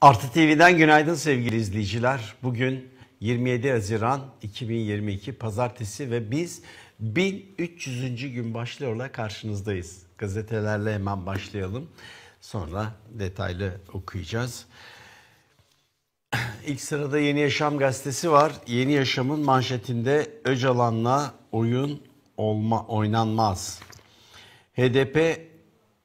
Artı TV'den günaydın sevgili izleyiciler. Bugün 27 Haziran 2022 Pazartesi ve biz 1300. gün başlıyorla karşınızdayız. Gazetelerle hemen başlayalım. Sonra detaylı okuyacağız. İlk sırada Yeni Yaşam gazetesi var. Yeni Yaşam'ın manşetinde Öcalan'la oyun olma oynanmaz. HDP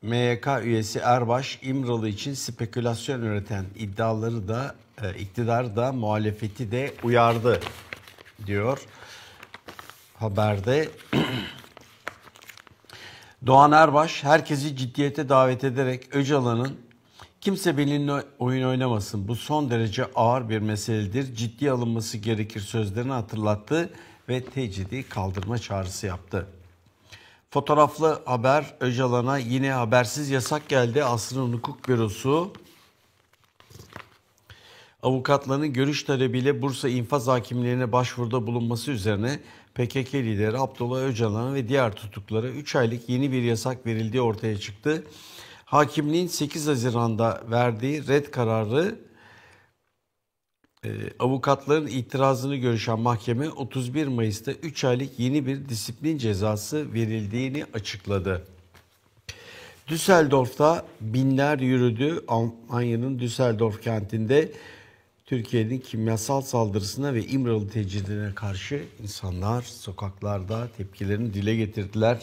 MYK üyesi Erbaş İmralı için spekülasyon üreten iddiaları da e, iktidar da muhalefeti de uyardı diyor haberde. Doğan Erbaş herkesi ciddiyete davet ederek Öcalan'ın kimse benimle oyun oynamasın bu son derece ağır bir meseledir ciddi alınması gerekir sözlerini hatırlattı ve tecidi kaldırma çağrısı yaptı. Fotoğraflı haber Öcalan'a yine habersiz yasak geldi. Aslı'nın hukuk bürosu avukatlarının görüş talebiyle Bursa infaz hakimlerine başvuruda bulunması üzerine PKK lideri Abdullah Öcalan ve diğer tutuklara 3 aylık yeni bir yasak verildiği ortaya çıktı. Hakimliğin 8 Haziran'da verdiği red kararı ee, avukatların itirazını görüşen mahkeme 31 Mayıs'ta 3 aylık yeni bir disiplin cezası verildiğini açıkladı. Düsseldorf'ta binler yürüdü. Almanya'nın Düsseldorf kentinde Türkiye'nin kimyasal saldırısına ve İmralı tecridine karşı insanlar sokaklarda tepkilerini dile getirdiler.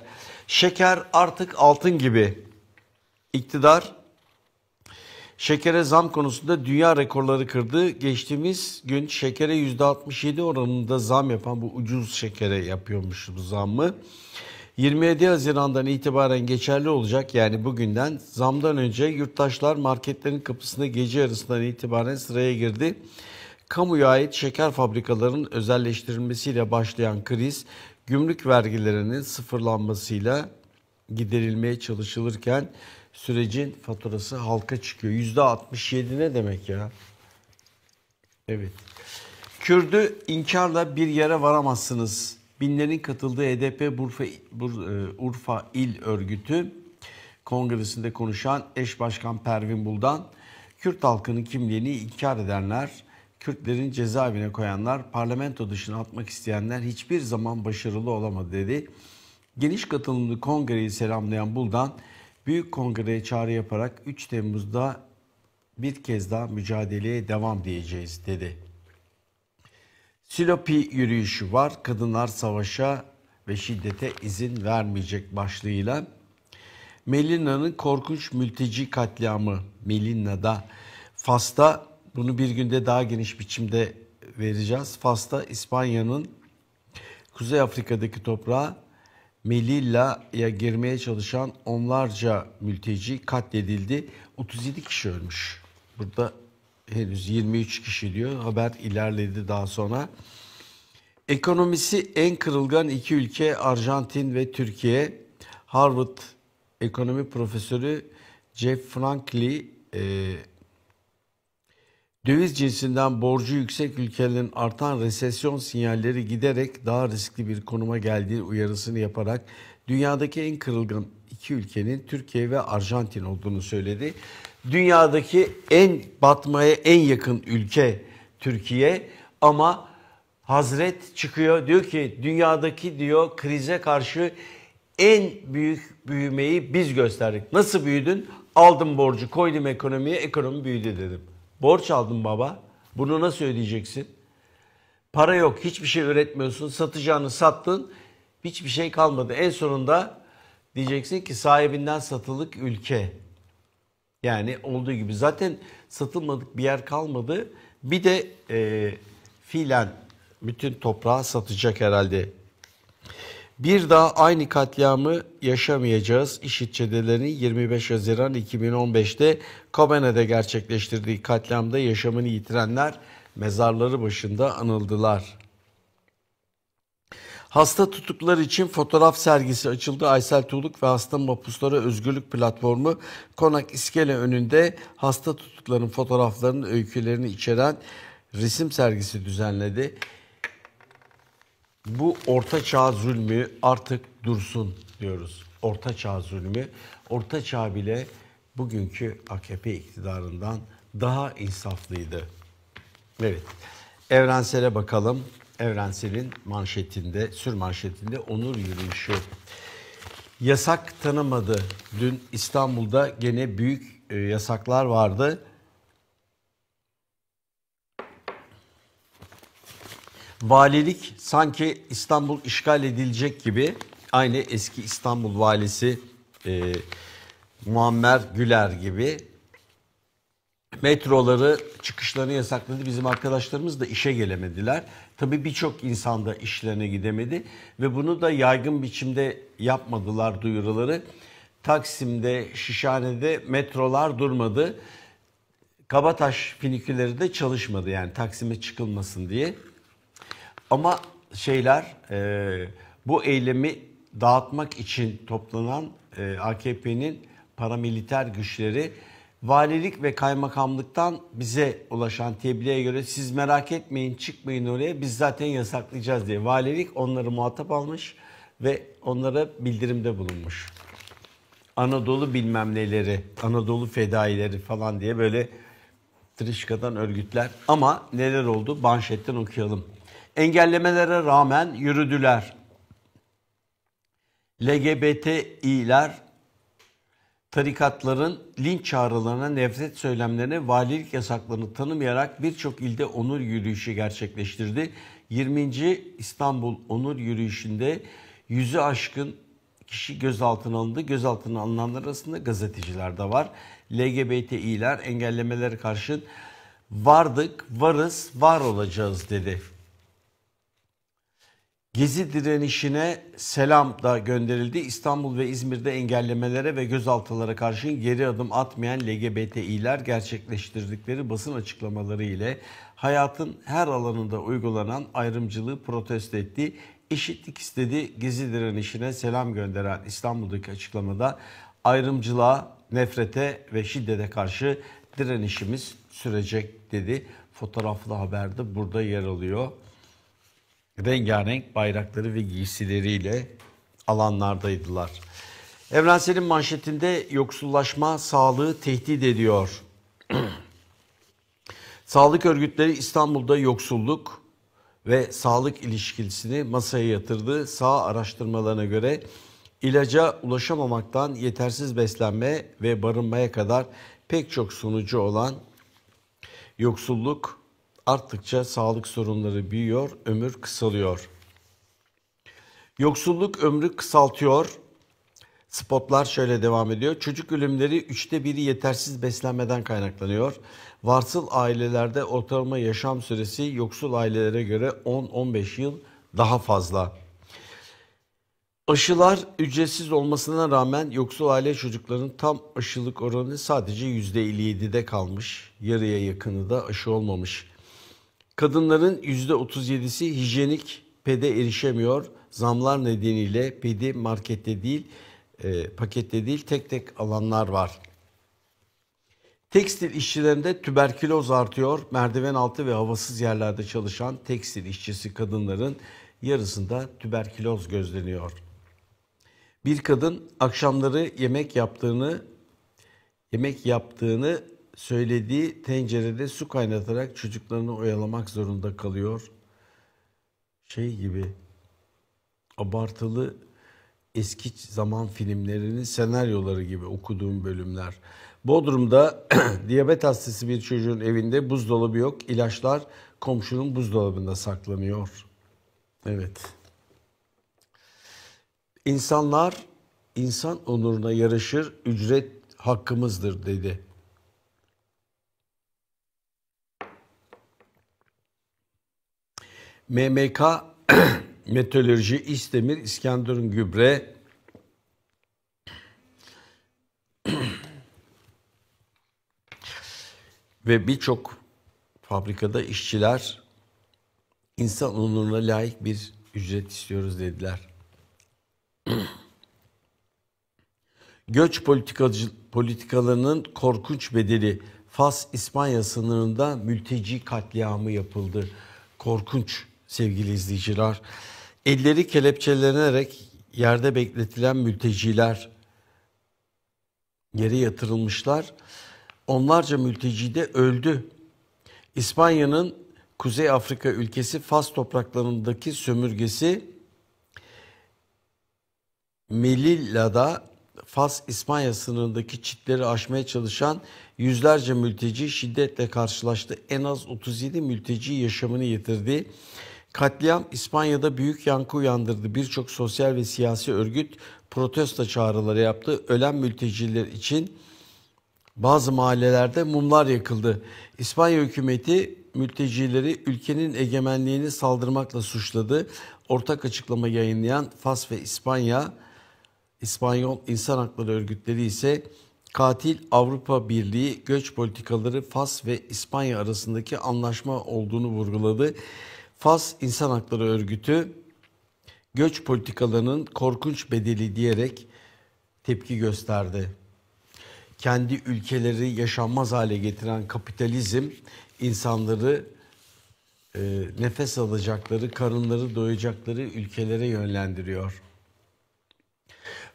Şeker artık altın gibi. İktidar Şekere zam konusunda dünya rekorları kırdı. Geçtiğimiz gün şekere %67 oranında zam yapan bu ucuz şekere yapıyormuş bu zammı. 27 Haziran'dan itibaren geçerli olacak yani bugünden zamdan önce yurttaşlar marketlerin kapısına gece yarısından itibaren sıraya girdi. Kamuya ait şeker fabrikalarının özelleştirilmesiyle başlayan kriz gümrük vergilerinin sıfırlanmasıyla giderilmeye çalışılırken sürecin faturası halka çıkıyor. Yüzde 67 ne demek ya? Evet. Kürdü inkarla bir yere varamazsınız. Binlerin katıldığı HDP e Burfa, e, Urfa İl Örgütü kongresinde konuşan eş başkan Pervin Buldan, Kürt halkının kimliğini inkar edenler, Kürtlerin cezaevine koyanlar, parlamento dışına atmak isteyenler hiçbir zaman başarılı olamadı dedi. Geniş katılımlı kongreyi selamlayan Buldan, Büyük Kongre'ye çağrı yaparak 3 Temmuz'da bir kez daha mücadeleye devam diyeceğiz dedi. Silopi yürüyüşü var. Kadınlar savaşa ve şiddete izin vermeyecek başlığıyla Melina'nın korkunç mülteci katliamı Melina'da Fas'ta bunu bir günde daha geniş biçimde vereceğiz. Fas'ta İspanya'nın Kuzey Afrika'daki toprağı Melilla'ya girmeye çalışan onlarca mülteci katledildi. 37 kişi ölmüş. Burada henüz 23 kişi diyor. Haber ilerledi daha sonra. Ekonomisi en kırılgan iki ülke Arjantin ve Türkiye. Harvard ekonomi profesörü Jeff Frankly e, Döviz cinsinden borcu yüksek ülkelerin artan resesyon sinyalleri giderek daha riskli bir konuma geldiği uyarısını yaparak dünyadaki en kırılgan iki ülkenin Türkiye ve Arjantin olduğunu söyledi. Dünyadaki en batmaya en yakın ülke Türkiye ama Hazret çıkıyor diyor ki dünyadaki diyor krize karşı en büyük büyümeyi biz gösterdik. Nasıl büyüdün? Aldım borcu koydum ekonomiye ekonomi büyüdü dedim. Borç aldın baba. Bunu nasıl ödeyeceksin? Para yok. Hiçbir şey üretmiyorsun. Satacağını sattın. Hiçbir şey kalmadı. En sonunda diyeceksin ki sahibinden satılık ülke. Yani olduğu gibi. Zaten satılmadık bir yer kalmadı. Bir de e, fiilen bütün toprağı satacak herhalde bir daha aynı katliamı yaşamayacağız. İşit çetelerini 25 Haziran 2015'te Kobene'de gerçekleştirdiği katliamda yaşamını yitirenler mezarları başında anıldılar. Hasta tutuklar için fotoğraf sergisi açıldı. Aysel Tuğluk ve Hasta Mapuslara Özgürlük Platformu Konak İskele önünde hasta tutukların fotoğraflarının öykülerini içeren resim sergisi düzenledi bu orta çağ zulmü artık dursun diyoruz. Orta çağ zulmü, orta çağ bile bugünkü AKP iktidarından daha insaflıydı. Evet. Evrensel'e bakalım. Evrensel'in manşetinde, sür manşetinde onur yürüyüşü. Yasak tanımadı. Dün İstanbul'da gene büyük e, yasaklar vardı. valilik sanki İstanbul işgal edilecek gibi aynı eski İstanbul valisi e, Muammer Güler gibi metroları çıkışlarını yasakladı. Bizim arkadaşlarımız da işe gelemediler. Tabii birçok insan da işlerine gidemedi ve bunu da yaygın biçimde yapmadılar duyuruları. Taksim'de, Şişhane'de metrolar durmadı. Kabataş finiküleri de çalışmadı yani Taksim'e çıkılmasın diye. Ama şeyler e, bu eylemi dağıtmak için toplanan e, AKP'nin paramiliter güçleri valilik ve kaymakamlıktan bize ulaşan tebliğe göre siz merak etmeyin çıkmayın oraya biz zaten yasaklayacağız diye valilik onları muhatap almış ve onlara bildirimde bulunmuş. Anadolu bilmem neleri, Anadolu fedaileri falan diye böyle Trişka'dan örgütler. Ama neler oldu? Banşetten okuyalım engellemelere rağmen yürüdüler. LGBTİ'ler tarikatların linç çağrılarına, nefret söylemlerine, valilik yasaklarını tanımayarak birçok ilde onur yürüyüşü gerçekleştirdi. 20. İstanbul Onur Yürüyüşü'nde yüzü aşkın kişi gözaltına alındı. Gözaltına alınanlar arasında gazeteciler de var. LGBTİ'ler engellemelere karşı vardık, varız, var olacağız dedi. Gezi direnişine selam da gönderildi. İstanbul ve İzmir'de engellemelere ve gözaltılara karşın geri adım atmayan LGBTİ'ler gerçekleştirdikleri basın açıklamaları ile hayatın her alanında uygulanan ayrımcılığı protesto etti. Eşitlik istedi Gezi direnişine selam gönderen İstanbul'daki açıklamada ayrımcılığa, nefrete ve şiddete karşı direnişimiz sürecek dedi. Fotoğraflı haberde burada yer alıyor rengarenk bayrakları ve giysileriyle alanlardaydılar. Evrensel'in manşetinde yoksullaşma sağlığı tehdit ediyor. sağlık örgütleri İstanbul'da yoksulluk ve sağlık ilişkisini masaya yatırdı. Sağ araştırmalarına göre ilaca ulaşamamaktan yetersiz beslenme ve barınmaya kadar pek çok sonucu olan yoksulluk arttıkça sağlık sorunları büyüyor, ömür kısalıyor. Yoksulluk ömrü kısaltıyor. Spotlar şöyle devam ediyor. Çocuk ölümleri üçte biri yetersiz beslenmeden kaynaklanıyor. Varsıl ailelerde ortalama yaşam süresi yoksul ailelere göre 10-15 yıl daha fazla. Aşılar ücretsiz olmasına rağmen yoksul aile çocuklarının tam aşılık oranı sadece %57'de kalmış. Yarıya yakını da aşı olmamış. Kadınların %37'si hijyenik pede erişemiyor. Zamlar nedeniyle pedi markette değil, e, pakette değil tek tek alanlar var. Tekstil işçilerinde tüberküloz artıyor. Merdiven altı ve havasız yerlerde çalışan tekstil işçisi kadınların yarısında tüberküloz gözleniyor. Bir kadın akşamları yemek yaptığını yemek yaptığını söylediği tencerede su kaynatarak çocuklarını oyalamak zorunda kalıyor. Şey gibi abartılı eski zaman filmlerinin senaryoları gibi okuduğum bölümler. Bodrum'da diyabet hastası bir çocuğun evinde buzdolabı yok. İlaçlar komşunun buzdolabında saklanıyor. Evet. İnsanlar insan onuruna yarışır, ücret hakkımızdır dedi. MMK Meteoroloji İstemir İskenderun Gübre ve birçok fabrikada işçiler insan onuruna layık bir ücret istiyoruz dediler. Göç politikacı, politikalarının korkunç bedeli Fas-İspanya sınırında mülteci katliamı yapıldı. Korkunç sevgili izleyiciler. Elleri kelepçelenerek yerde bekletilen mülteciler yere yatırılmışlar. Onlarca mülteci de öldü. İspanya'nın Kuzey Afrika ülkesi Fas topraklarındaki sömürgesi Melilla'da Fas-İspanya sınırındaki çitleri aşmaya çalışan yüzlerce mülteci şiddetle karşılaştı. En az 37 mülteci yaşamını yitirdi. Katliam İspanya'da büyük yankı uyandırdı. Birçok sosyal ve siyasi örgüt protesto çağrıları yaptı. Ölen mülteciler için bazı mahallelerde mumlar yakıldı. İspanya hükümeti mültecileri ülkenin egemenliğini saldırmakla suçladı. Ortak açıklama yayınlayan Fas ve İspanya, İspanyol İnsan Hakları Örgütleri ise katil Avrupa Birliği göç politikaları Fas ve İspanya arasındaki anlaşma olduğunu vurguladı. Fas İnsan Hakları Örgütü göç politikalarının korkunç bedeli diyerek tepki gösterdi. Kendi ülkeleri yaşanmaz hale getiren kapitalizm insanları e, nefes alacakları, karınları doyacakları ülkelere yönlendiriyor.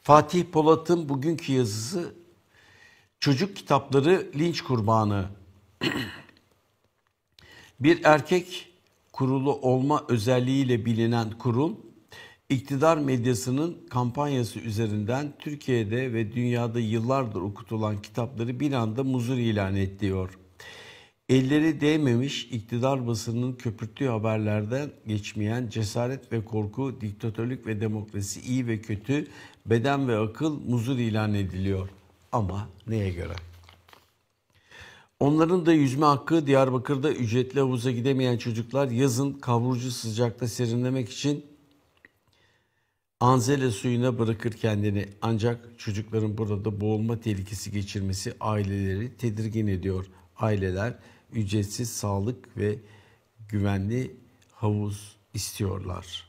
Fatih Polat'ın bugünkü yazısı çocuk kitapları linç kurbanı. Bir erkek kurulu olma özelliğiyle bilinen kurul, iktidar medyasının kampanyası üzerinden Türkiye'de ve dünyada yıllardır okutulan kitapları bir anda muzur ilan et Elleri değmemiş iktidar basının köpürttüğü haberlerden geçmeyen cesaret ve korku, diktatörlük ve demokrasi, iyi ve kötü, beden ve akıl muzur ilan ediliyor. Ama neye göre? Onların da yüzme hakkı Diyarbakır'da ücretli havuza gidemeyen çocuklar yazın kavurucu sıcakta serinlemek için Anzele suyuna bırakır kendini ancak çocukların burada boğulma tehlikesi geçirmesi aileleri tedirgin ediyor. Aileler ücretsiz sağlık ve güvenli havuz istiyorlar.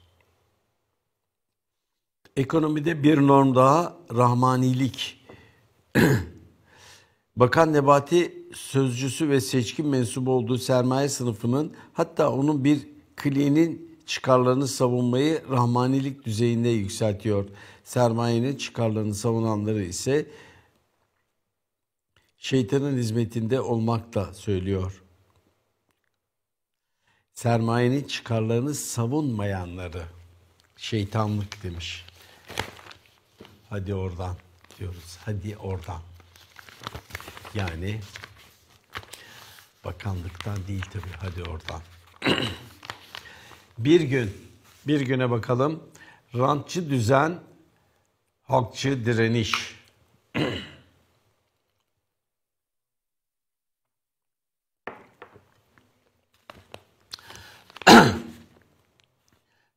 Ekonomide bir norm daha rahmanilik. Bakan Nebati sözcüsü ve seçkin mensubu olduğu sermaye sınıfının hatta onun bir kliğinin çıkarlarını savunmayı rahmanilik düzeyinde yükseltiyor. Sermayenin çıkarlarını savunanları ise şeytanın hizmetinde olmakla söylüyor. Sermayenin çıkarlarını savunmayanları şeytanlık demiş. Hadi oradan diyoruz. Hadi oradan. Yani bakanlıktan değil tabii hadi oradan. bir gün, bir güne bakalım. Rantçı düzen, halkçı direniş.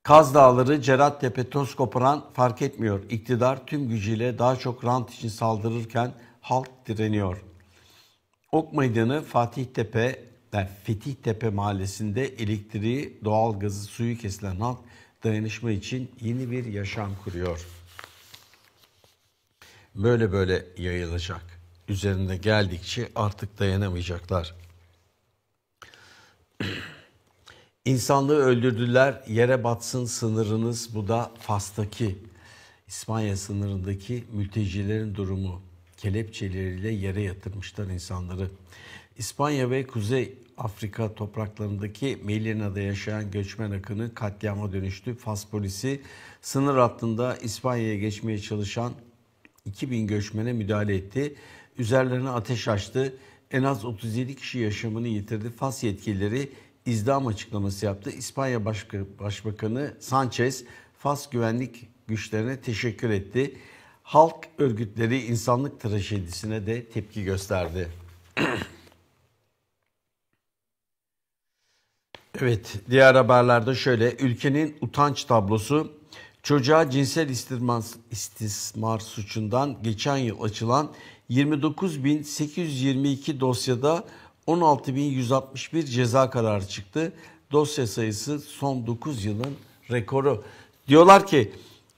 Kaz Dağları, Cerattepe, Toz koparan fark etmiyor. İktidar tüm gücüyle daha çok rant için saldırırken halk direniyor. Ok Meydanı Fatih Tepe, yani Fetih Tepe Mahallesi'nde elektriği, doğalgazı, suyu kesilen halk dayanışma için yeni bir yaşam kuruyor. Böyle böyle yayılacak. Üzerinde geldikçe artık dayanamayacaklar. İnsanlığı öldürdüler, yere batsın sınırınız bu da Fas'taki, İspanya sınırındaki mültecilerin durumu kelepçeleriyle yere yatırmışlar insanları. İspanya ve Kuzey Afrika topraklarındaki Melina'da yaşayan göçmen akını katliama dönüştü. Fas polisi sınır hattında İspanya'ya geçmeye çalışan 2000 göçmene müdahale etti. Üzerlerine ateş açtı. En az 37 kişi yaşamını yitirdi. Fas yetkilileri izdam açıklaması yaptı. İspanya Başbakanı Sanchez Fas güvenlik güçlerine teşekkür etti halk örgütleri insanlık trajedisine de tepki gösterdi. evet, diğer haberlerde şöyle. Ülkenin utanç tablosu çocuğa cinsel istismar, suçundan geçen yıl açılan 29.822 dosyada 16.161 ceza kararı çıktı. Dosya sayısı son 9 yılın rekoru. Diyorlar ki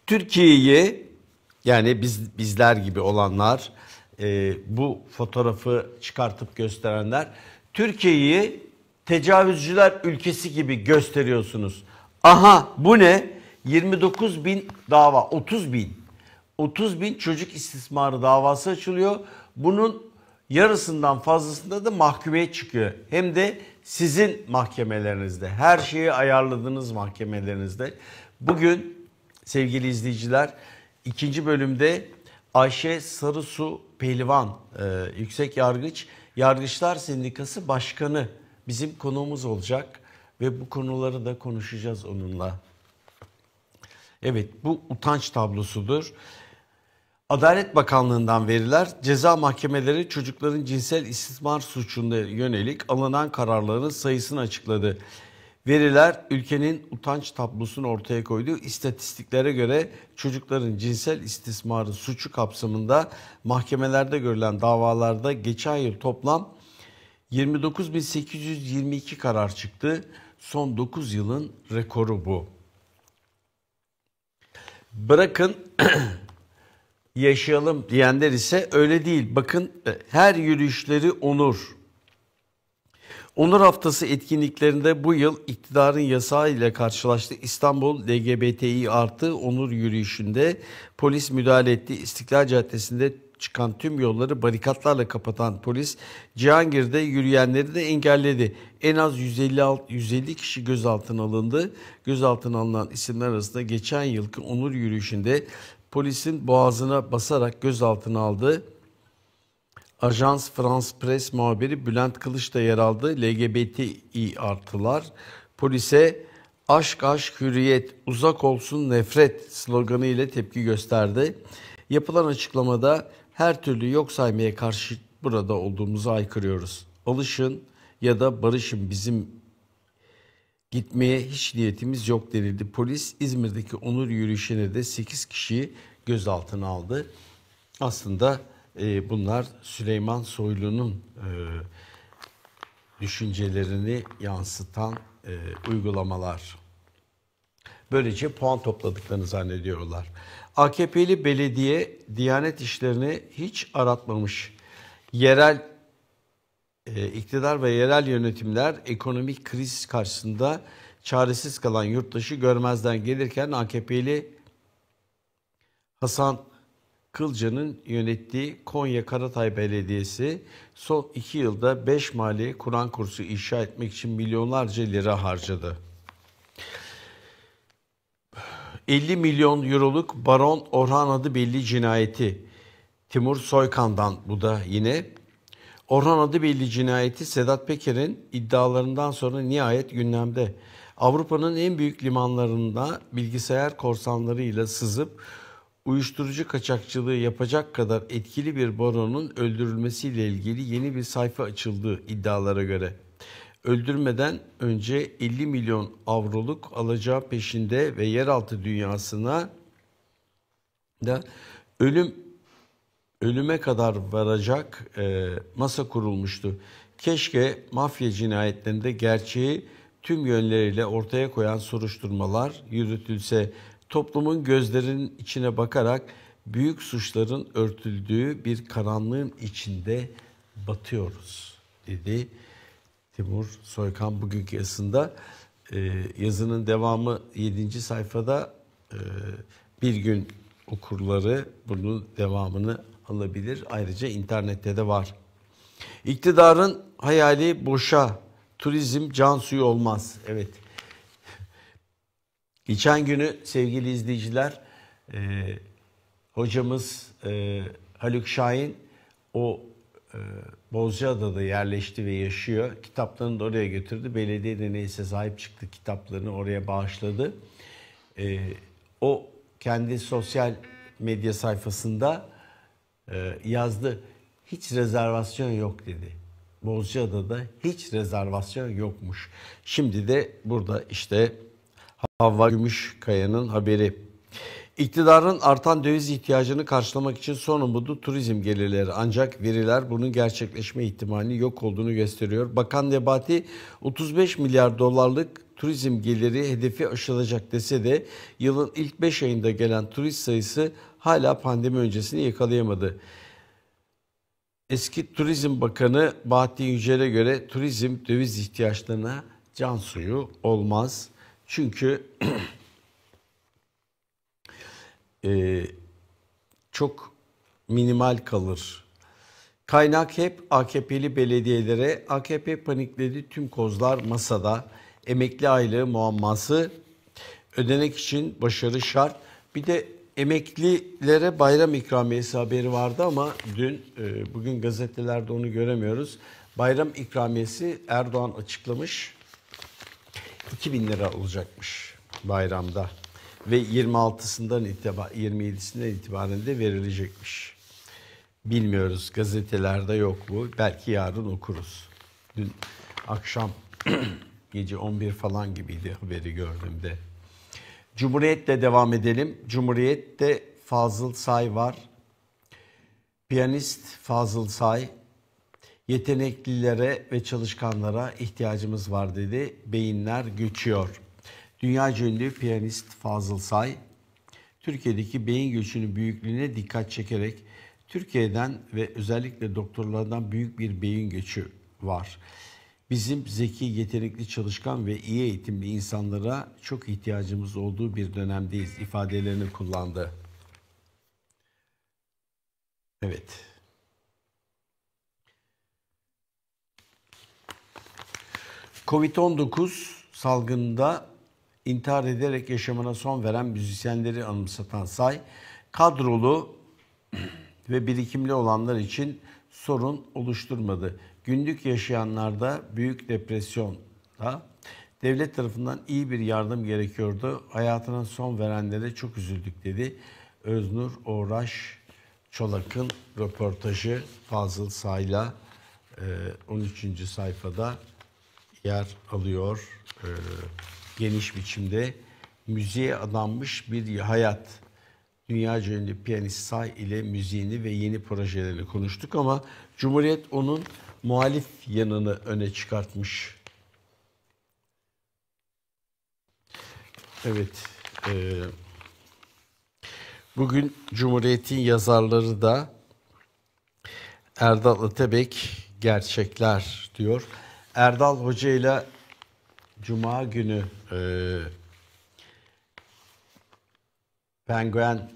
Türkiye'yi yani biz bizler gibi olanlar, e, bu fotoğrafı çıkartıp gösterenler, Türkiye'yi tecavüzcüler ülkesi gibi gösteriyorsunuz. Aha bu ne? 29 bin dava, 30 bin. 30 bin çocuk istismarı davası açılıyor. Bunun yarısından fazlasında da mahkumeye çıkıyor. Hem de sizin mahkemelerinizde, her şeyi ayarladığınız mahkemelerinizde. Bugün sevgili izleyiciler İkinci bölümde Ayşe Sarısu Pehlivan e, Yüksek Yargıç Yargıçlar Sendikası Başkanı bizim konuğumuz olacak ve bu konuları da konuşacağız onunla. Evet bu utanç tablosudur. Adalet Bakanlığı'ndan veriler ceza mahkemeleri çocukların cinsel istismar suçunda yönelik alınan kararların sayısını açıkladı. Veriler ülkenin utanç tablosunu ortaya koyduğu istatistiklere göre çocukların cinsel istismarı suçu kapsamında mahkemelerde görülen davalarda geçen yıl toplam 29.822 karar çıktı. Son 9 yılın rekoru bu. Bırakın yaşayalım diyenler ise öyle değil. Bakın e, her yürüyüşleri onur Onur Haftası etkinliklerinde bu yıl iktidarın yasağı ile karşılaştı. İstanbul LGBTİ artı onur yürüyüşünde polis müdahale etti. İstiklal Caddesi'nde çıkan tüm yolları barikatlarla kapatan polis Cihangir'de yürüyenleri de engelledi. En az 156, 150 kişi gözaltına alındı. Gözaltına alınan isimler arasında geçen yılki onur yürüyüşünde polisin boğazına basarak gözaltına aldığı. Ajans France Press muhabiri Bülent Kılıç da yer aldı. LGBTİ artılar polise aşk aşk hürriyet uzak olsun nefret sloganı ile tepki gösterdi. Yapılan açıklamada her türlü yok saymaya karşı burada olduğumuzu aykırıyoruz. Alışın ya da barışın bizim gitmeye hiç niyetimiz yok denildi. Polis İzmir'deki onur yürüyüşüne de 8 kişiyi gözaltına aldı. Aslında ee, bunlar Süleyman Soylu'nun e, düşüncelerini yansıtan e, uygulamalar. Böylece puan topladıklarını zannediyorlar. AKP'li belediye Diyanet işlerini hiç aratmamış. Yerel e, iktidar ve yerel yönetimler ekonomik kriz karşısında çaresiz kalan yurttaşı görmezden gelirken AKP'li Hasan Kılca'nın yönettiği Konya Karatay Belediyesi son iki yılda 5 mali Kur'an kursu inşa etmek için milyonlarca lira harcadı. 50 milyon euroluk Baron Orhan adı belli cinayeti Timur Soykan'dan bu da yine. Orhan adı belli cinayeti Sedat Peker'in iddialarından sonra nihayet gündemde. Avrupa'nın en büyük limanlarında bilgisayar korsanlarıyla sızıp uyuşturucu kaçakçılığı yapacak kadar etkili bir baronun öldürülmesiyle ilgili yeni bir sayfa açıldığı iddialara göre. Öldürmeden önce 50 milyon avroluk alacağı peşinde ve yeraltı dünyasına da ölüm ölüme kadar varacak e, masa kurulmuştu. Keşke mafya cinayetlerinde gerçeği tüm yönleriyle ortaya koyan soruşturmalar yürütülse toplumun gözlerinin içine bakarak büyük suçların örtüldüğü bir karanlığın içinde batıyoruz dedi Timur Soykan bugünkü yazısında. E, yazının devamı 7. sayfada e, bir gün okurları bunun devamını alabilir. Ayrıca internette de var. İktidarın hayali boşa, turizm can suyu olmaz. Evet Geçen günü sevgili izleyiciler e, hocamız e, Haluk Şahin o e, Bozcaada'da yerleşti ve yaşıyor. Kitaplarını da oraya götürdü. Belediye de neyse sahip çıktı kitaplarını oraya bağışladı. E, o kendi sosyal medya sayfasında e, yazdı. Hiç rezervasyon yok dedi. Bozcaada'da hiç rezervasyon yokmuş. Şimdi de burada işte Havva Gümüşkaya'nın haberi. İktidarın artan döviz ihtiyacını karşılamak için son umudu turizm gelirleri ancak veriler bunun gerçekleşme ihtimali yok olduğunu gösteriyor. Bakan Nebati 35 milyar dolarlık turizm geliri hedefi aşılacak dese de yılın ilk 5 ayında gelen turist sayısı hala pandemi öncesini yakalayamadı. Eski Turizm Bakanı Bahattin Yücel'e göre turizm döviz ihtiyaçlarına can suyu olmaz. Çünkü e, çok minimal kalır. Kaynak hep AKP'li belediyelere, AKP panikledi tüm kozlar masada, emekli aylığı muamması, ödenek için başarı şart. Bir de emeklilere bayram ikramiyesi haberi vardı ama dün, e, bugün gazetelerde onu göremiyoruz. Bayram ikramiyesi Erdoğan açıklamış. 2000 lira olacakmış bayramda ve 26'sından itibaren 27'sinden itibaren de verilecekmiş. Bilmiyoruz gazetelerde yok bu. Belki yarın okuruz. Dün akşam gece 11 falan gibiydi haberi gördüğümde. Cumhuriyet'le devam edelim. Cumhuriyet'te Fazıl Say var. Piyanist Fazıl Say Yeteneklilere ve çalışkanlara ihtiyacımız var dedi. Beyinler göçüyor. Dünya cünlü piyanist Fazıl Say, Türkiye'deki beyin göçünün büyüklüğüne dikkat çekerek Türkiye'den ve özellikle doktorlardan büyük bir beyin göçü var. Bizim zeki, yetenekli, çalışkan ve iyi eğitimli insanlara çok ihtiyacımız olduğu bir dönemdeyiz ifadelerini kullandı. Evet. Covid-19 salgında intihar ederek yaşamına son veren müzisyenleri anımsatan say, kadrolu ve birikimli olanlar için sorun oluşturmadı. Günlük yaşayanlarda büyük depresyonda devlet tarafından iyi bir yardım gerekiyordu. Hayatına son verenlere çok üzüldük dedi. Öznur Oğraş Çolak'ın röportajı Fazıl Say'la 13. E, sayfada yer alıyor e, geniş biçimde. Müziğe adanmış bir hayat. Dünyaca ünlü piyanist Say ile müziğini ve yeni projelerini konuştuk ama Cumhuriyet onun muhalif yanını öne çıkartmış. Evet, e, bugün Cumhuriyet'in yazarları da Erdal Atabek gerçekler diyor. Erdal Hoca ile Cuma günü e, Penguen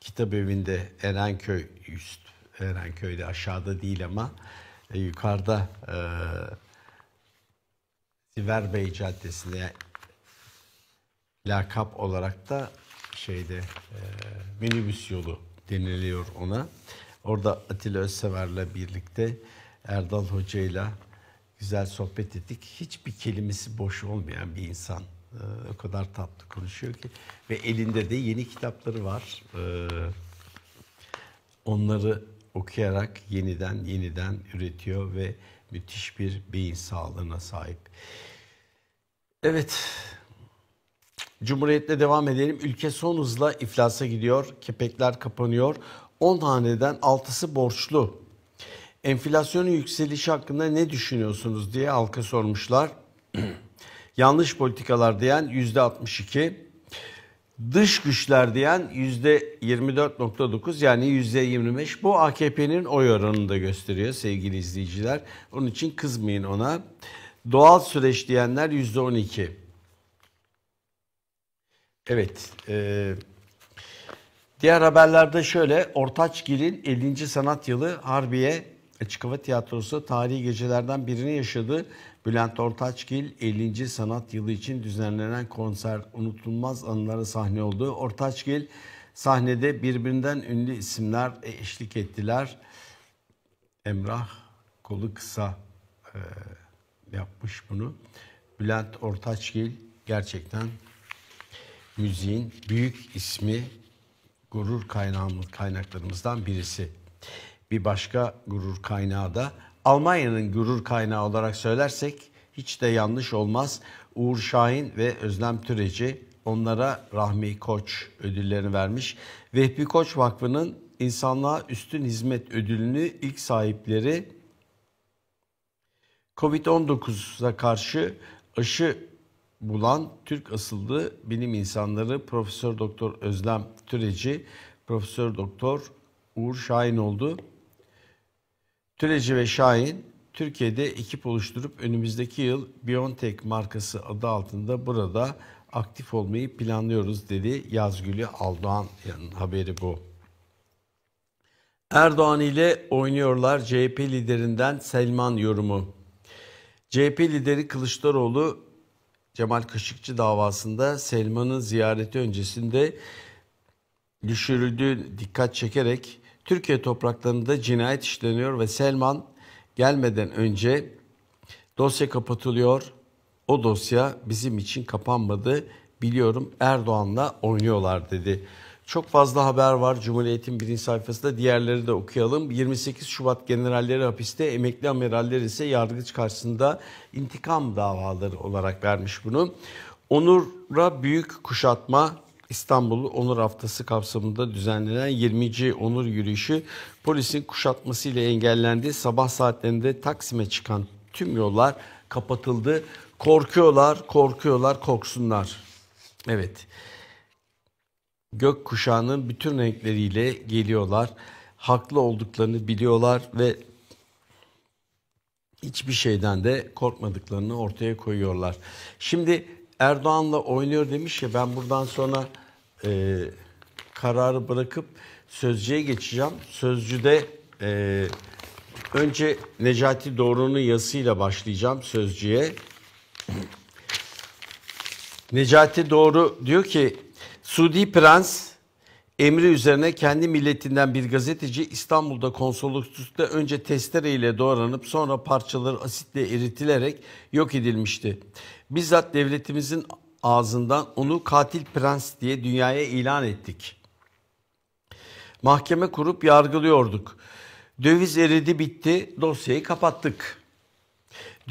Kitap Evi'nde Erenköy üst Erenköy'de aşağıda değil ama e, yukarıda e, Siver Bey Caddesi'nde lakap olarak da şeyde e, minibüs yolu deniliyor ona. Orada Atilla Özsever'le birlikte Erdal Hoca'yla güzel sohbet ettik. Hiçbir kelimesi boş olmayan bir insan. E, o kadar tatlı konuşuyor ki. Ve elinde de yeni kitapları var. E, onları okuyarak yeniden yeniden üretiyor ve müthiş bir beyin sağlığına sahip. Evet, Cumhuriyet'le devam edelim. Ülke son hızla iflasa gidiyor, kepekler kapanıyor. 10 haneden 6'sı borçlu enflasyonun yükselişi hakkında ne düşünüyorsunuz diye halka sormuşlar. Yanlış politikalar diyen yüzde %62, dış güçler diyen yüzde %24.9 yani yüzde %25 bu AKP'nin oy oranını da gösteriyor sevgili izleyiciler. Onun için kızmayın ona. Doğal süreç diyenler yüzde %12. Evet, e, diğer haberlerde şöyle Ortaçgil'in 50. sanat yılı Harbiye Açık Hava Tiyatrosu tarihi gecelerden birini yaşadı. Bülent Ortaçgil 50. sanat yılı için düzenlenen konser unutulmaz anılara sahne oldu. Ortaçgil sahnede birbirinden ünlü isimler e, eşlik ettiler. Emrah kolu kısa e, yapmış bunu. Bülent Ortaçgil gerçekten müziğin büyük ismi gurur kaynağımız, kaynaklarımızdan birisi bir başka gurur kaynağı da Almanya'nın gurur kaynağı olarak söylersek hiç de yanlış olmaz. Uğur Şahin ve Özlem Türeci onlara Rahmi Koç ödüllerini vermiş. Vehbi Koç Vakfı'nın insanlığa Üstün Hizmet Ödülünü ilk sahipleri Covid-19'a karşı aşı bulan Türk asıllı bilim insanları Profesör Doktor Özlem Türeci, Profesör Doktor Uğur Şahin oldu. Tüleci ve Şahin Türkiye'de ekip oluşturup önümüzdeki yıl Biontech markası adı altında burada aktif olmayı planlıyoruz dedi Yazgül'ü Aldoğan'ın haberi bu. Erdoğan ile oynuyorlar CHP liderinden Selman yorumu. CHP lideri Kılıçdaroğlu Cemal Kaşıkçı davasında Selman'ın ziyareti öncesinde düşürüldüğü dikkat çekerek Türkiye topraklarında cinayet işleniyor ve Selman gelmeden önce dosya kapatılıyor. O dosya bizim için kapanmadı. Biliyorum Erdoğan'la oynuyorlar dedi. Çok fazla haber var Cumhuriyet'in birinci sayfasında diğerleri de okuyalım. 28 Şubat generalleri hapiste emekli amiraller ise yargıç karşısında intikam davaları olarak vermiş bunu. Onur'a büyük kuşatma İstanbul Onur Haftası kapsamında düzenlenen 20. Onur Yürüyüşü polisin kuşatmasıyla engellendi. Sabah saatlerinde Taksim'e çıkan tüm yollar kapatıldı. Korkuyorlar, korkuyorlar, korksunlar. Evet. Gök kuşağının bütün renkleriyle geliyorlar. Haklı olduklarını biliyorlar ve hiçbir şeyden de korkmadıklarını ortaya koyuyorlar. Şimdi Erdoğan'la oynuyor demiş ya ben buradan sonra e, kararı bırakıp sözcüye geçeceğim. Sözcüde e, önce Necati Doğru'nun yazısıyla başlayacağım sözcüye. Necati Doğru diyor ki Sudi Prens Emri üzerine kendi milletinden bir gazeteci İstanbul'da konsoloslukta önce testereyle doğranıp sonra parçaları asitle eritilerek yok edilmişti. Bizzat devletimizin ağzından onu katil prens diye dünyaya ilan ettik. Mahkeme kurup yargılıyorduk. Döviz eridi bitti, dosyayı kapattık.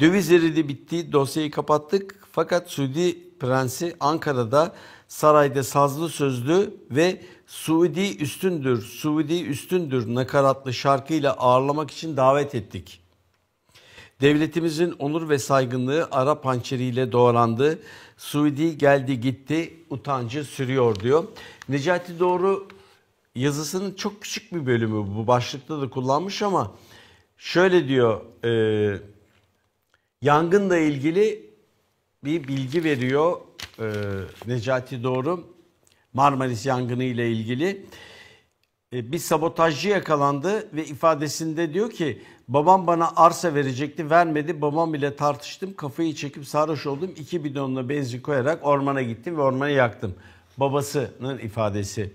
Döviz eridi bitti, dosyayı kapattık. Fakat Suudi prensi Ankara'da sarayda sazlı sözlü ve Suudi üstündür, Suudi üstündür nakaratlı şarkıyla ağırlamak için davet ettik. Devletimizin onur ve saygınlığı Arap hançeriyle doğrandı. Suudi geldi gitti, utancı sürüyor diyor. Necati Doğru yazısının çok küçük bir bölümü bu başlıkta da kullanmış ama şöyle diyor e, yangınla ilgili bir bilgi veriyor e, Necati Doğru Marmaris yangını ile ilgili e, bir sabotajcı yakalandı ve ifadesinde diyor ki babam bana arsa verecekti vermedi babam ile tartıştım kafayı çekip sarhoş oldum iki bidonla benzin koyarak ormana gittim ve ormanı yaktım. Babasının ifadesi.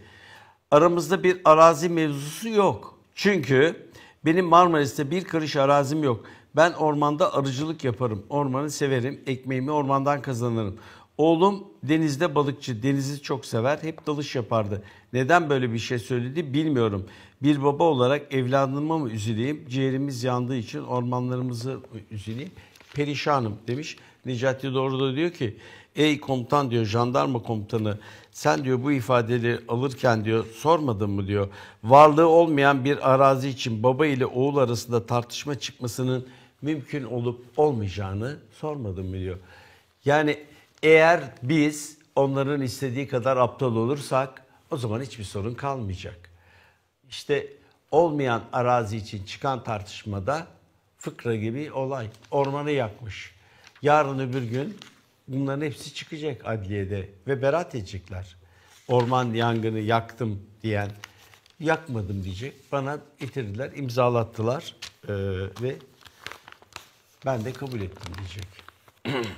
Aramızda bir arazi mevzusu yok. Çünkü benim Marmaris'te bir karış arazim yok. Ben ormanda arıcılık yaparım. Ormanı severim. Ekmeğimi ormandan kazanırım. Oğlum denizde balıkçı, denizi çok sever, hep dalış yapardı. Neden böyle bir şey söyledi bilmiyorum. Bir baba olarak evladımı mı üzüleyim, ciğerimiz yandığı için ormanlarımızı üzüleyim, perişanım demiş. Necati Doğru da diyor ki, ey komutan diyor, jandarma komutanı, sen diyor bu ifadeleri alırken diyor, sormadın mı diyor, varlığı olmayan bir arazi için baba ile oğul arasında tartışma çıkmasının mümkün olup olmayacağını sormadın mı diyor. Yani eğer biz onların istediği kadar aptal olursak o zaman hiçbir sorun kalmayacak. İşte olmayan arazi için çıkan tartışmada fıkra gibi olay. Ormanı yakmış. Yarın öbür gün bunların hepsi çıkacak adliyede ve berat edecekler. Orman yangını yaktım diyen yakmadım diyecek. Bana getirdiler, imzalattılar ee, ve ben de kabul ettim diyecek.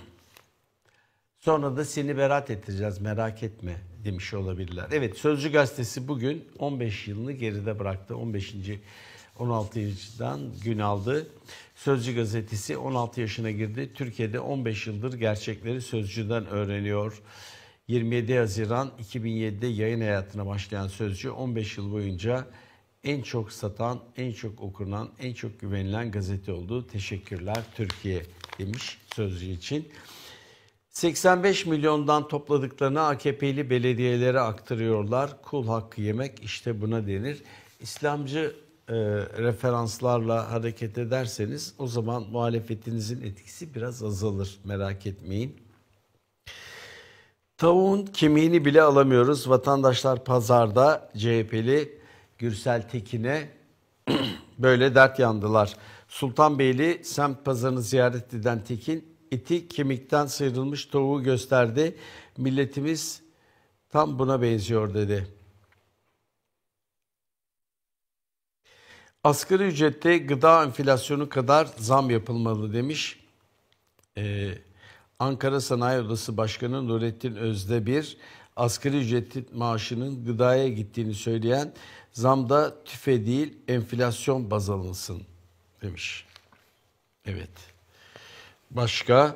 Sonra da seni berat ettireceğiz merak etme demiş olabilirler. Evet Sözcü Gazetesi bugün 15 yılını geride bıraktı. 15. 16 yaşından gün aldı. Sözcü gazetesi 16 yaşına girdi. Türkiye'de 15 yıldır gerçekleri Sözcü'den öğreniyor. 27 Haziran 2007'de yayın hayatına başlayan Sözcü 15 yıl boyunca en çok satan, en çok okunan, en çok güvenilen gazete oldu. Teşekkürler Türkiye demiş Sözcü için. 85 milyondan topladıklarını AKP'li belediyelere aktarıyorlar. Kul hakkı yemek işte buna denir. İslamcı e, referanslarla hareket ederseniz o zaman muhalefetinizin etkisi biraz azalır merak etmeyin. Tavuğun kemiğini bile alamıyoruz. Vatandaşlar pazarda CHP'li Gürsel Tekin'e böyle dert yandılar. Sultanbeyli semt pazarını ziyaret eden Tekin eti kemikten sıyrılmış tavuğu gösterdi. Milletimiz tam buna benziyor dedi. Asgari ücrette gıda enflasyonu kadar zam yapılmalı demiş. Ee, Ankara Sanayi Odası Başkanı Nurettin Özde bir asgari ücret maaşının gıdaya gittiğini söyleyen zamda tüfe değil enflasyon baz alınsın demiş. Evet. Başka?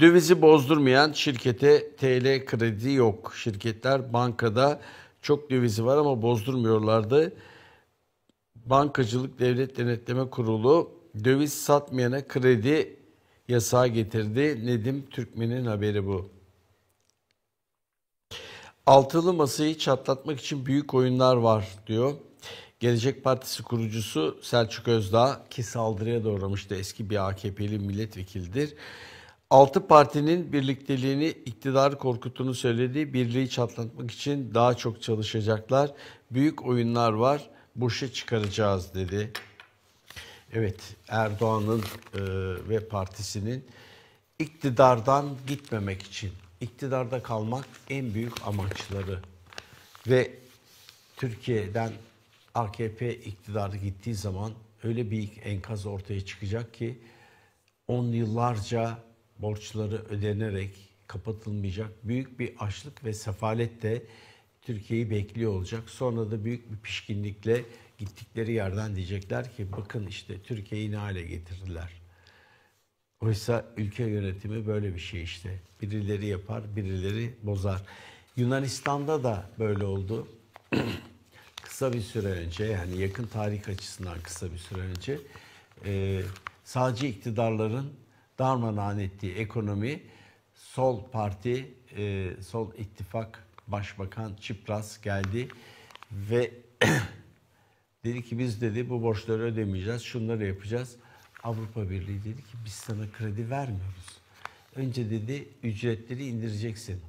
Dövizi bozdurmayan şirkete TL kredi yok. Şirketler bankada çok dövizi var ama bozdurmuyorlardı. Bankacılık Devlet Denetleme Kurulu döviz satmayana kredi yasağı getirdi. Nedim Türkmen'in haberi bu. Altılı masayı çatlatmak için büyük oyunlar var diyor. Gelecek Partisi kurucusu Selçuk Özdağ ki saldırıya da eski bir AKP'li milletvekildir. Altı partinin birlikteliğini iktidar korkuttuğunu söyledi. Birliği çatlatmak için daha çok çalışacaklar. Büyük oyunlar var. Boşa çıkaracağız dedi. Evet Erdoğan'ın e, ve partisinin iktidardan gitmemek için iktidarda kalmak en büyük amaçları ve Türkiye'den AKP iktidarı gittiği zaman öyle bir enkaz ortaya çıkacak ki on yıllarca borçları ödenerek kapatılmayacak büyük bir açlık ve sefalet de Türkiye'yi bekliyor olacak. Sonra da büyük bir pişkinlikle gittikleri yerden diyecekler ki bakın işte Türkiye'yi ne hale getirdiler. Oysa ülke yönetimi böyle bir şey işte. Birileri yapar, birileri bozar. Yunanistan'da da böyle oldu. kısa bir süre önce yani yakın tarih açısından kısa bir süre önce e, sağcı iktidarların darmanağın ettiği ekonomi sol parti, e, sol ittifak başbakan Çipras geldi ve dedi ki biz dedi bu borçları ödemeyeceğiz, şunları yapacağız. Avrupa Birliği dedi ki biz sana kredi vermiyoruz. Önce dedi ücretleri indireceksin.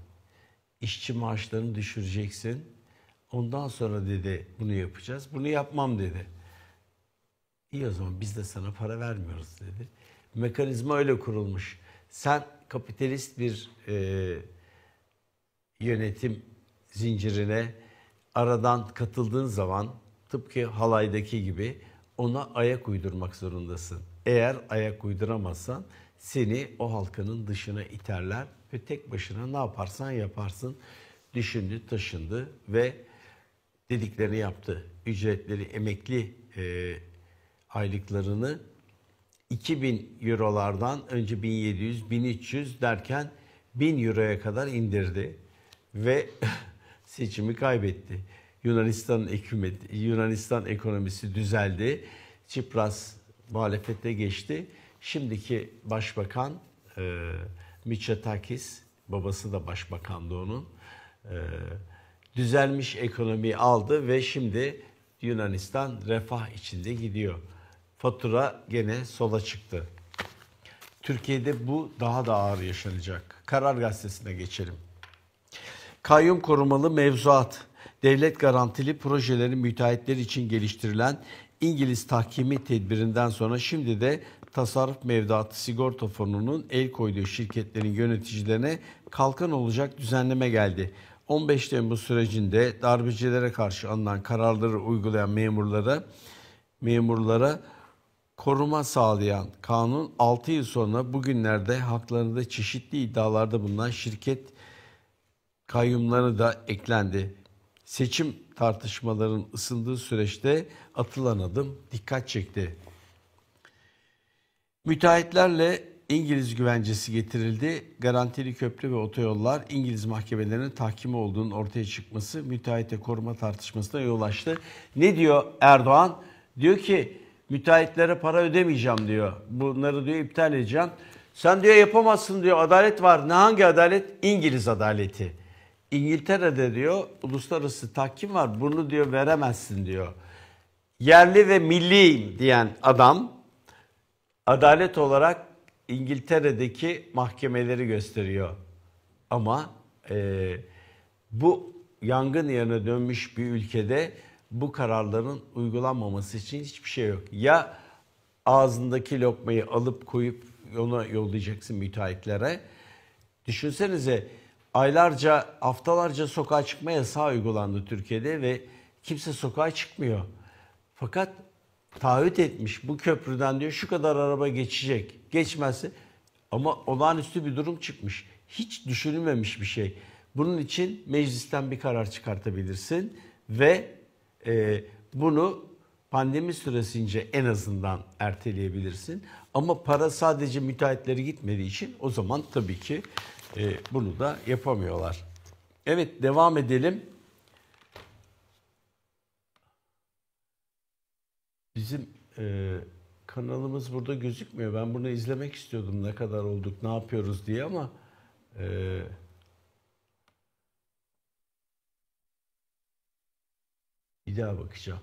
işçi maaşlarını düşüreceksin Ondan sonra dedi bunu yapacağız. Bunu yapmam dedi. İyi o zaman biz de sana para vermiyoruz dedi. Mekanizma öyle kurulmuş. Sen kapitalist bir e, yönetim zincirine aradan katıldığın zaman tıpkı halaydaki gibi ona ayak uydurmak zorundasın. Eğer ayak uyduramazsan seni o halkanın dışına iterler ve tek başına ne yaparsan yaparsın düşündü, taşındı ve dediklerini yaptı. Ücretleri, emekli e, aylıklarını 2000 eurolardan önce 1700, 1300 derken 1000 euroya kadar indirdi ve seçimi kaybetti. Yunanistan hükümeti, Yunanistan ekonomisi düzeldi. Çipras muhalefete geçti. Şimdiki başbakan e, Mitsotakis, babası da başbakandı onun. E, düzelmiş ekonomiyi aldı ve şimdi Yunanistan refah içinde gidiyor. Fatura gene sola çıktı. Türkiye'de bu daha da ağır yaşanacak. Karar gazetesine geçelim. Kayyum korumalı mevzuat, devlet garantili projelerin müteahhitler için geliştirilen İngiliz tahkimi tedbirinden sonra şimdi de tasarruf mevduatı sigorta fonunun el koyduğu şirketlerin yöneticilerine kalkan olacak düzenleme geldi. 15 Temmuz sürecinde darbecilere karşı alınan kararları uygulayan memurlara memurlara koruma sağlayan kanun 6 yıl sonra bugünlerde haklarında çeşitli iddialarda bulunan şirket kayyumları da eklendi. Seçim tartışmaların ısındığı süreçte atılan adım dikkat çekti. Müteahhitlerle İngiliz güvencesi getirildi. Garantili köprü ve otoyollar İngiliz mahkemelerinin tahkimi olduğunun ortaya çıkması müteahhite koruma tartışmasına yol açtı. Ne diyor Erdoğan? Diyor ki müteahhitlere para ödemeyeceğim diyor. Bunları diyor iptal edeceğim. Sen diyor yapamazsın diyor adalet var. Ne hangi adalet? İngiliz adaleti. İngiltere'de diyor uluslararası tahkim var. Bunu diyor veremezsin diyor. Yerli ve milliyim diyen adam adalet olarak İngiltere'deki mahkemeleri gösteriyor. Ama e, bu yangın yerine dönmüş bir ülkede bu kararların uygulanmaması için hiçbir şey yok. Ya ağzındaki lokmayı alıp koyup ona yollayacaksın müteahhitlere. Düşünsenize aylarca, haftalarca sokağa çıkma yasağı uygulandı Türkiye'de ve kimse sokağa çıkmıyor. Fakat taahhüt etmiş bu köprüden diyor şu kadar araba geçecek. Geçmezse ama olağanüstü bir durum çıkmış. Hiç düşünülmemiş bir şey. Bunun için meclisten bir karar çıkartabilirsin ve e, bunu pandemi süresince en azından erteleyebilirsin. Ama para sadece müteahhitleri gitmediği için o zaman tabii ki e, bunu da yapamıyorlar. Evet devam edelim. Bizim e, kanalımız burada gözükmüyor. Ben bunu izlemek istiyordum ne kadar olduk, ne yapıyoruz diye ama e, bir daha bakacağım.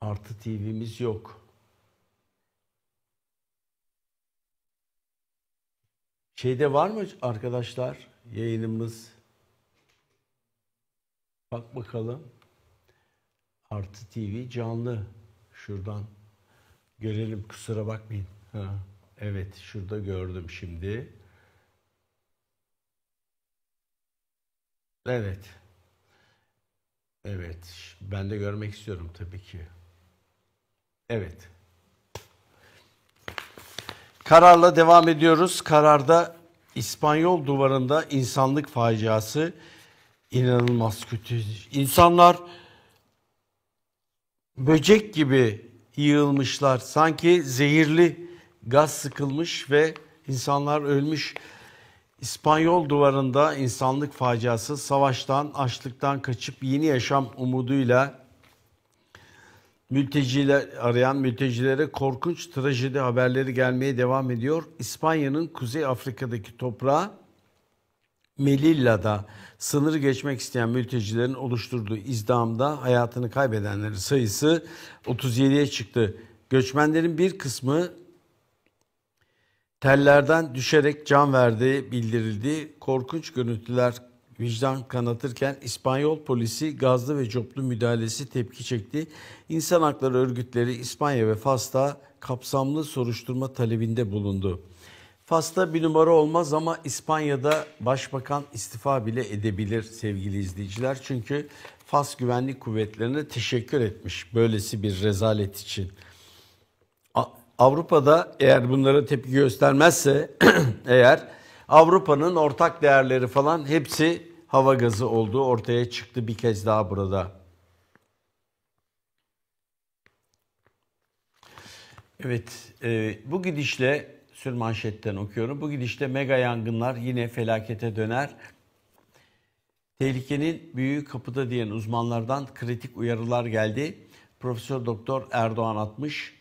Artı TV'miz yok. Şeyde var mı arkadaşlar yayınımız? Bak bakalım. Artı TV canlı. Şuradan görelim kusura bakmayın. Ha, evet şurada gördüm şimdi. Evet. Evet. Ben de görmek istiyorum tabii ki. Evet. Kararla devam ediyoruz. Kararda İspanyol duvarında insanlık faciası inanılmaz kötü. İnsanlar böcek gibi yığılmışlar. Sanki zehirli gaz sıkılmış ve insanlar ölmüş. İspanyol duvarında insanlık faciası savaştan, açlıktan kaçıp yeni yaşam umuduyla mülteciler arayan mültecilere korkunç trajedi haberleri gelmeye devam ediyor. İspanya'nın Kuzey Afrika'daki toprağı Melilla'da sınırı geçmek isteyen mültecilerin oluşturduğu izdamda hayatını kaybedenlerin sayısı 37'ye çıktı. Göçmenlerin bir kısmı tellerden düşerek can verdiği bildirildi. Korkunç görüntüler vicdan kanatırken İspanyol polisi gazlı ve coplu müdahalesi tepki çekti. İnsan hakları örgütleri İspanya ve Fas'ta kapsamlı soruşturma talebinde bulundu. Fas'ta bir numara olmaz ama İspanya'da başbakan istifa bile edebilir sevgili izleyiciler. Çünkü Fas Güvenlik Kuvvetleri'ne teşekkür etmiş böylesi bir rezalet için. Avrupa'da eğer bunlara tepki göstermezse eğer Avrupa'nın ortak değerleri falan hepsi hava gazı olduğu ortaya çıktı bir kez daha burada. Evet, e, bu gidişle Sürmanşetten okuyorum. Bu gidişte mega yangınlar yine felakete döner. Tehlikenin büyüğü kapıda diyen uzmanlardan kritik uyarılar geldi. Profesör Doktor Erdoğan atmış.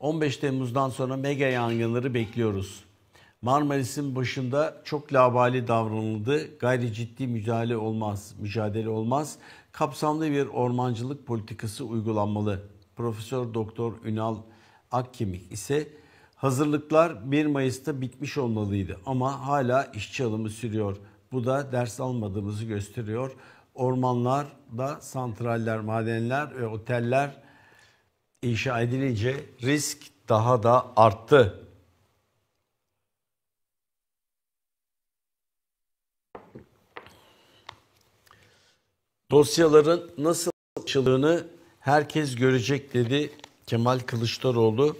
15 Temmuz'dan sonra mega yangınları bekliyoruz. Marmaris'in başında çok labali davranıldı. Gayri ciddi müdahale olmaz, mücadele olmaz. Kapsamlı bir ormancılık politikası uygulanmalı. Profesör Doktor Ünal Akkemik ise Hazırlıklar 1 Mayıs'ta bitmiş olmalıydı ama hala işçi alımı sürüyor. Bu da ders almadığımızı gösteriyor. Ormanlar da, santraller, madenler ve oteller inşa edilince risk daha da arttı. Dosyaların nasıl açıldığını herkes görecek dedi Kemal Kılıçdaroğlu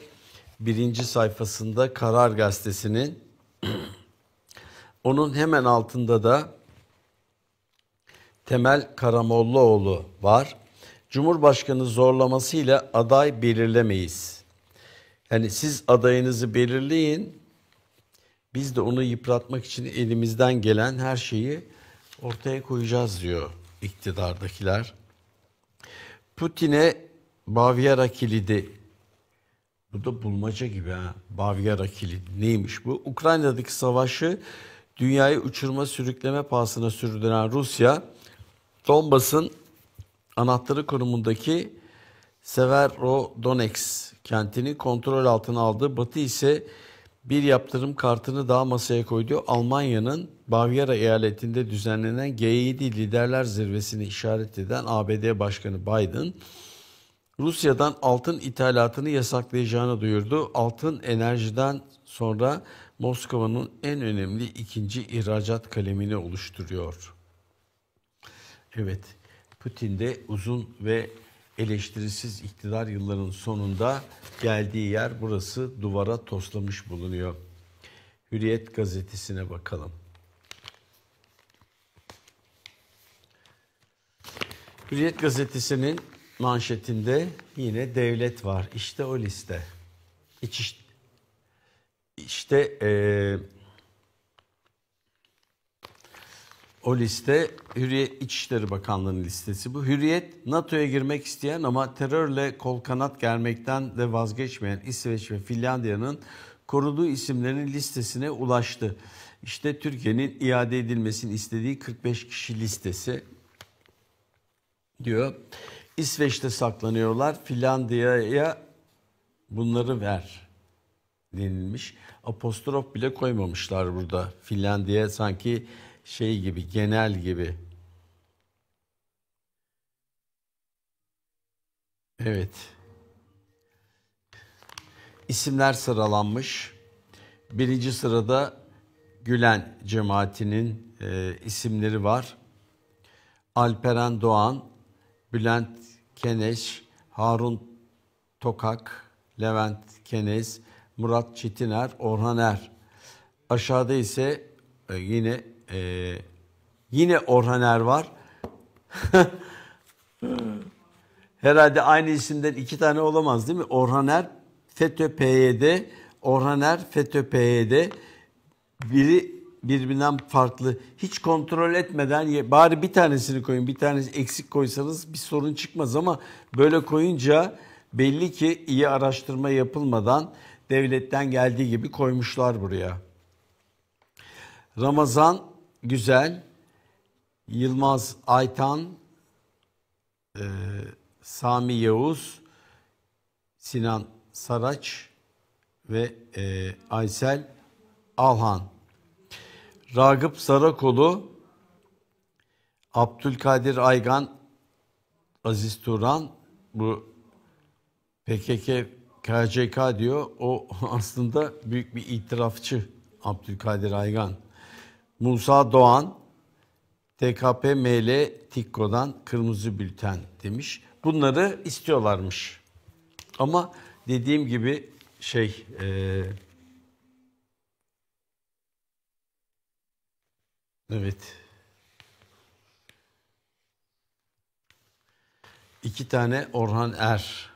birinci sayfasında Karar Gazetesi'nin onun hemen altında da Temel Karamollaoğlu var. Cumhurbaşkanı zorlamasıyla aday belirlemeyiz. Yani siz adayınızı belirleyin. Biz de onu yıpratmak için elimizden gelen her şeyi ortaya koyacağız diyor iktidardakiler. Putin'e Bavyera kilidi bu da bulmaca gibi ha. Bavyera kilidi neymiş bu? Ukrayna'daki savaşı dünyayı uçurma sürükleme pahasına sürdüren Rusya, Donbas'ın anahtarı konumundaki Severodonetsk kentini kontrol altına aldı. Batı ise bir yaptırım kartını daha masaya koydu. Almanya'nın Bavyera eyaletinde düzenlenen G7 Liderler Zirvesi'ni işaret eden ABD Başkanı Biden, Rusya'dan altın ithalatını yasaklayacağını duyurdu. Altın enerjiden sonra Moskova'nın en önemli ikinci ihracat kalemini oluşturuyor. Evet, Putin de uzun ve eleştirisiz iktidar yıllarının sonunda geldiği yer burası duvara toslamış bulunuyor. Hürriyet gazetesine bakalım. Hürriyet gazetesinin manşetinde yine devlet var. İşte o liste. İç, işte e, o liste Hürriyet İçişleri Bakanlığı listesi bu. Hürriyet NATO'ya girmek isteyen ama terörle kol kanat germekten de vazgeçmeyen İsveç ve Finlandiya'nın koruduğu isimlerin listesine ulaştı. İşte Türkiye'nin iade edilmesini istediği 45 kişi listesi diyor. İsveç'te saklanıyorlar. Finlandiya'ya bunları ver denilmiş. Apostrof bile koymamışlar burada. Finlandiya sanki şey gibi, genel gibi. Evet. İsimler sıralanmış. Birinci sırada Gülen cemaatinin e, isimleri var. Alperen Doğan, Bülent Keneş, Harun Tokak, Levent Kenes, Murat Çetiner, Orhan Er. Aşağıda ise e, yine e, yine Orhan Er var. Herhalde aynı isimden iki tane olamaz değil mi? Orhan Er, FETÖ PYD, Orhan Er, FETÖ PYD. Biri birbirinden farklı. Hiç kontrol etmeden bari bir tanesini koyun bir tanesi eksik koysanız bir sorun çıkmaz ama böyle koyunca belli ki iyi araştırma yapılmadan devletten geldiği gibi koymuşlar buraya. Ramazan Güzel, Yılmaz Aytan, e, Sami Yavuz, Sinan Saraç ve e, Aysel Alhan. Ragıp Sarakolu, Abdülkadir Aygan, Aziz Turan bu PKK KCK diyor. O aslında büyük bir itirafçı Abdülkadir Aygan. Musa Doğan TKP ML TİKKO'dan kırmızı bülten demiş. Bunları istiyorlarmış. Ama dediğim gibi şey e, Evet. İki tane Orhan Er.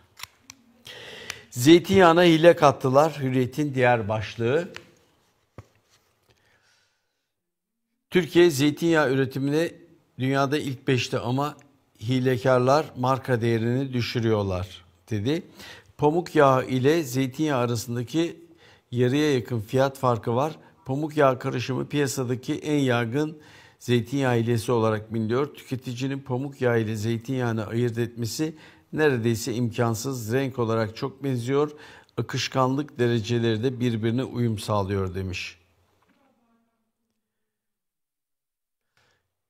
Zeytinyağına hile kattılar. Hürriyet'in diğer başlığı. Türkiye zeytinyağı üretimini dünyada ilk beşte ama hilekarlar marka değerini düşürüyorlar dedi. Pamuk yağı ile zeytinyağı arasındaki yarıya yakın fiyat farkı var pamuk yağ karışımı piyasadaki en yaygın zeytinyağı hilesi olarak biliniyor. Tüketicinin pamuk yağı ile zeytinyağını ayırt etmesi neredeyse imkansız. Renk olarak çok benziyor. Akışkanlık dereceleri de birbirine uyum sağlıyor demiş.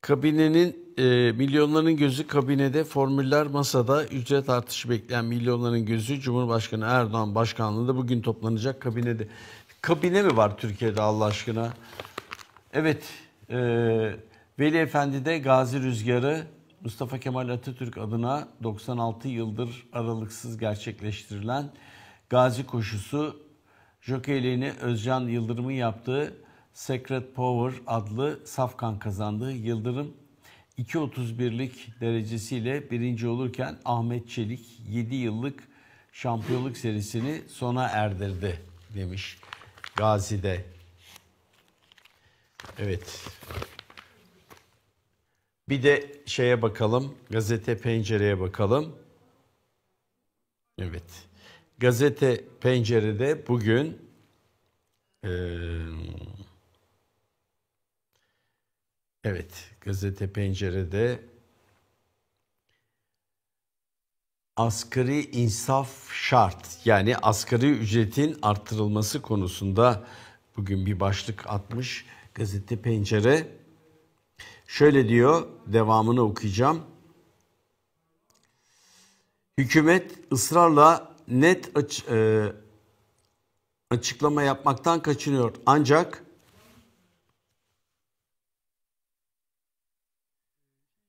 Kabinenin e, milyonların gözü kabinede formüller masada ücret artışı bekleyen milyonların gözü Cumhurbaşkanı Erdoğan başkanlığında bugün toplanacak kabinede kabine mi var Türkiye'de Allah aşkına? Evet, e, Veli Efendi de Gazi Rüzgarı Mustafa Kemal Atatürk adına 96 yıldır aralıksız gerçekleştirilen Gazi koşusu jokeyliğini Özcan Yıldırım'ın yaptığı Secret Power adlı Safkan kazandı. Yıldırım 2.31'lik derecesiyle birinci olurken Ahmet Çelik 7 yıllık şampiyonluk serisini sona erdirdi demiş. Gazi'de. Evet. Bir de şeye bakalım. Gazete Pencere'ye bakalım. Evet. Gazete Pencere'de bugün e, evet Gazete Pencere'de asgari insaf şart yani asgari ücretin arttırılması konusunda bugün bir başlık atmış gazete Pencere. Şöyle diyor devamını okuyacağım. Hükümet ısrarla net aç, e, açıklama yapmaktan kaçınıyor. Ancak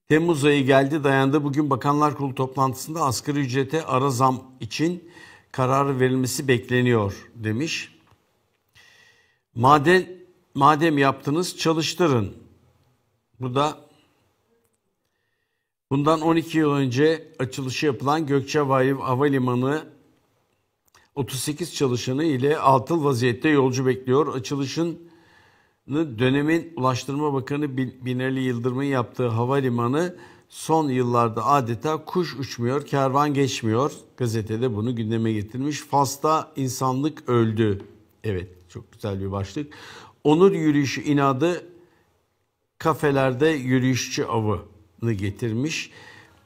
Temmuz ayı geldi dayandı. Bugün Bakanlar Kurulu toplantısında asgari ücrete ara zam için karar verilmesi bekleniyor demiş. Maden, madem yaptınız çalıştırın. Bu da bundan 12 yıl önce açılışı yapılan Gökçevayi Havalimanı 38 çalışanı ile altıl vaziyette yolcu bekliyor. Açılışın dönemin Ulaştırma Bakanı Binali Yıldırım'ın yaptığı havalimanı son yıllarda adeta kuş uçmuyor, kervan geçmiyor. Gazetede bunu gündeme getirmiş. Fas'ta insanlık öldü. Evet, çok güzel bir başlık. Onur yürüyüşü inadı kafelerde yürüyüşçü avını getirmiş.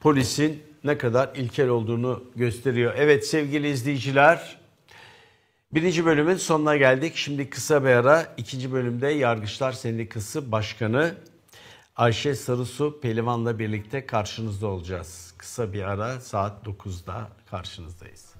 Polisin ne kadar ilkel olduğunu gösteriyor. Evet sevgili izleyiciler, Birinci bölümün sonuna geldik. Şimdi kısa bir ara. İkinci bölümde Yargıçlar Sendikası Başkanı Ayşe Sarısu Pelivan'la birlikte karşınızda olacağız. Kısa bir ara saat 9'da karşınızdayız.